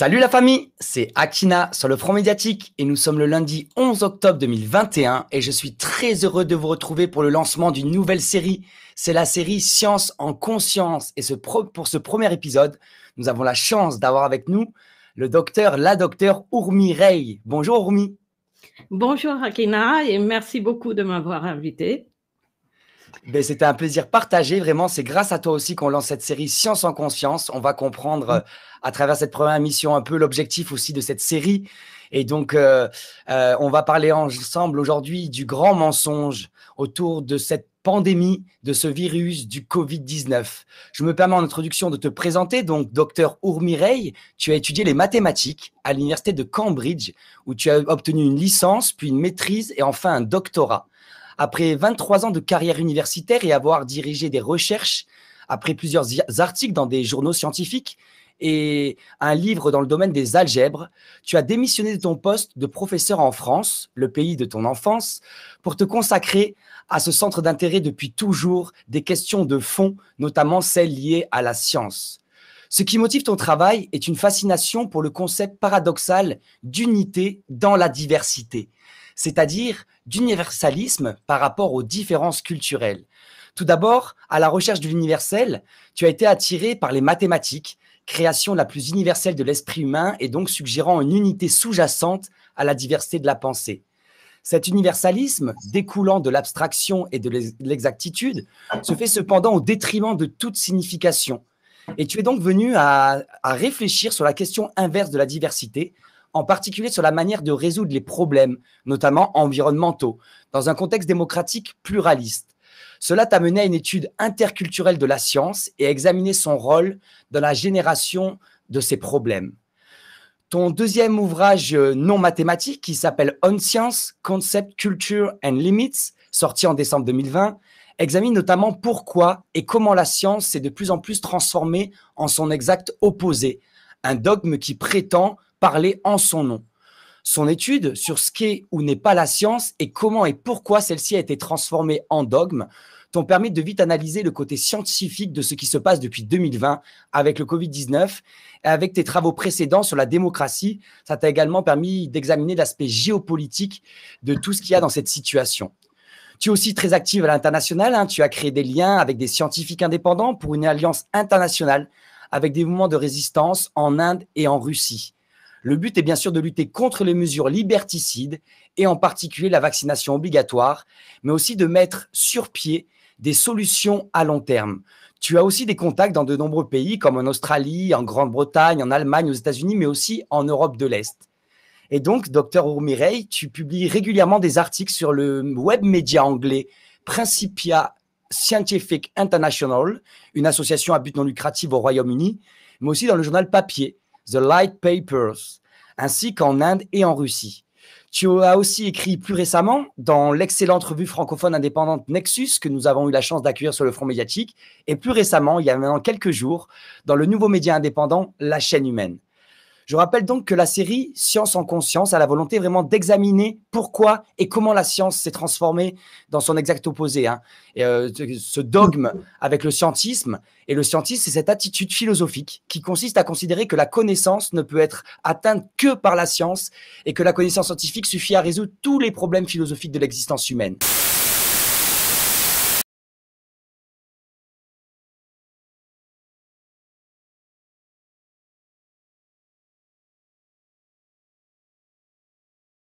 Salut la famille, c'est Akina sur le front médiatique et nous sommes le lundi 11 octobre 2021 et je suis très heureux de vous retrouver pour le lancement d'une nouvelle série. C'est la série Science en conscience et ce pour ce premier épisode, nous avons la chance d'avoir avec nous le docteur, la docteur Ourmi Rey. Bonjour Ourmi. Bonjour Akina et merci beaucoup de m'avoir invité. Ben, c'était un plaisir partagé, vraiment. C'est grâce à toi aussi qu'on lance cette série Science en conscience. On va comprendre mm. euh, à travers cette première émission un peu l'objectif aussi de cette série. Et donc, euh, euh, on va parler ensemble aujourd'hui du grand mensonge autour de cette pandémie, de ce virus du Covid-19. Je me permets en introduction de te présenter, donc, docteur Ourmireille, tu as étudié les mathématiques à l'université de Cambridge, où tu as obtenu une licence, puis une maîtrise et enfin un doctorat. Après 23 ans de carrière universitaire et avoir dirigé des recherches, après plusieurs articles dans des journaux scientifiques et un livre dans le domaine des algèbres, tu as démissionné de ton poste de professeur en France, le pays de ton enfance, pour te consacrer à ce centre d'intérêt depuis toujours des questions de fond, notamment celles liées à la science. Ce qui motive ton travail est une fascination pour le concept paradoxal d'unité dans la diversité c'est-à-dire d'universalisme par rapport aux différences culturelles. Tout d'abord, à la recherche de l'universel, tu as été attiré par les mathématiques, création la plus universelle de l'esprit humain et donc suggérant une unité sous-jacente à la diversité de la pensée. Cet universalisme, découlant de l'abstraction et de l'exactitude, se fait cependant au détriment de toute signification. Et tu es donc venu à, à réfléchir sur la question inverse de la diversité, en particulier sur la manière de résoudre les problèmes, notamment environnementaux, dans un contexte démocratique pluraliste. Cela t'a mené à une étude interculturelle de la science et à examiner son rôle dans la génération de ces problèmes. Ton deuxième ouvrage euh, non mathématique, qui s'appelle On Science, Concept, Culture and Limits, sorti en décembre 2020, examine notamment pourquoi et comment la science s'est de plus en plus transformée en son exact opposé, un dogme qui prétend parler en son nom. Son étude sur ce qu'est ou n'est pas la science et comment et pourquoi celle-ci a été transformée en dogme t'ont permis de vite analyser le côté scientifique de ce qui se passe depuis 2020 avec le Covid-19 et avec tes travaux précédents sur la démocratie. Ça t'a également permis d'examiner l'aspect géopolitique de tout ce qu'il y a dans cette situation. Tu es aussi très active à l'international. Hein. Tu as créé des liens avec des scientifiques indépendants pour une alliance internationale avec des mouvements de résistance en Inde et en Russie. Le but est bien sûr de lutter contre les mesures liberticides et en particulier la vaccination obligatoire, mais aussi de mettre sur pied des solutions à long terme. Tu as aussi des contacts dans de nombreux pays comme en Australie, en Grande-Bretagne, en Allemagne, aux États-Unis, mais aussi en Europe de l'Est. Et donc, docteur Oumirey, tu publies régulièrement des articles sur le web média anglais Principia Scientific International, une association à but non lucratif au Royaume-Uni, mais aussi dans le journal papier The Light Papers, ainsi qu'en Inde et en Russie. Tu as aussi écrit plus récemment dans l'excellente revue francophone indépendante Nexus que nous avons eu la chance d'accueillir sur le front médiatique et plus récemment, il y a maintenant quelques jours, dans le nouveau média indépendant La chaîne humaine. Je rappelle donc que la série Science en conscience a la volonté vraiment d'examiner pourquoi et comment la science s'est transformée dans son exact opposé. Hein. Et, euh, ce dogme avec le scientisme, et le scientisme, c'est cette attitude philosophique qui consiste à considérer que la connaissance ne peut être atteinte que par la science et que la connaissance scientifique suffit à résoudre tous les problèmes philosophiques de l'existence humaine.